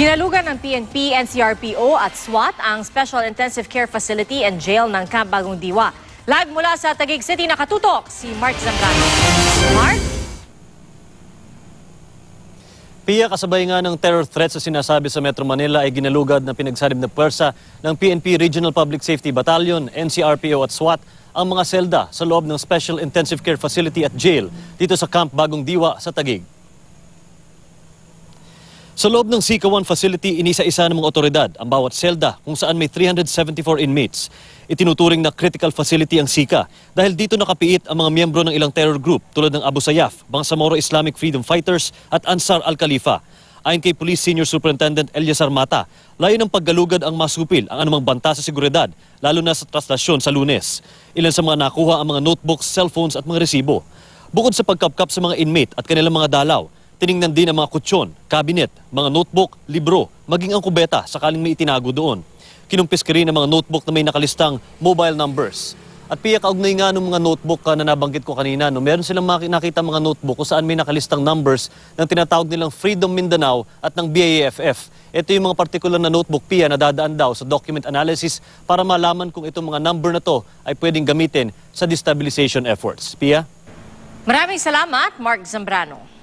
Ginalugan ng PNP, NCRPO at SWAT ang Special Intensive Care Facility and Jail ng Camp Bagong Diwa. Live mula sa Taguig City, nakatutok si Mark Zambrano. Mark? Pia, kasabay nga ng terror threat sa sinasabi sa Metro Manila ay ginalugad na pinagsanib na pwersa ng PNP Regional Public Safety Battalion, NCRPO at SWAT ang mga selda sa loob ng Special Intensive Care Facility at Jail dito sa Camp Bagong Diwa sa Taguig. Sa loob ng Sika 1 facility, inisa-isa ng mga otoridad ang bawat selda kung saan may 374 inmates. Itinuturing na critical facility ang Sika dahil dito nakapiit ang mga miyembro ng ilang terror group tulad ng Abu Sayyaf, Bangsamoro Islamic Freedom Fighters at Ansar al-Khalifa. Ayon kay Police Senior Superintendent Elias Armata, layo ng paggalugad ang masupil ang anumang banta sa seguridad, lalo na sa traslasyon sa lunes. Ilan sa mga nakuha ang mga notebooks, cellphones at mga resibo. Bukod sa pagkapkap sa mga inmate at kanilang mga dalaw, Tiningnan din ang mga kutsyon, kabinet, mga notebook, libro, maging ang kubeta sakaling may itinago doon. Kinumpis ka rin ang mga notebook na may nakalistang mobile numbers. At piya kaugnay nga ng mga notebook ah, na nabanggit ko kanina, no, meron silang nakita mga notebook kung saan may nakalistang numbers ng tinatawag nilang Freedom Mindanao at ng BAFF. Ito yung mga partikular na notebook piya na dadaan daw sa document analysis para malaman kung itong mga number na to ay pwedeng gamitin sa destabilization efforts. Pia? Maraming salamat, Mark Zambrano.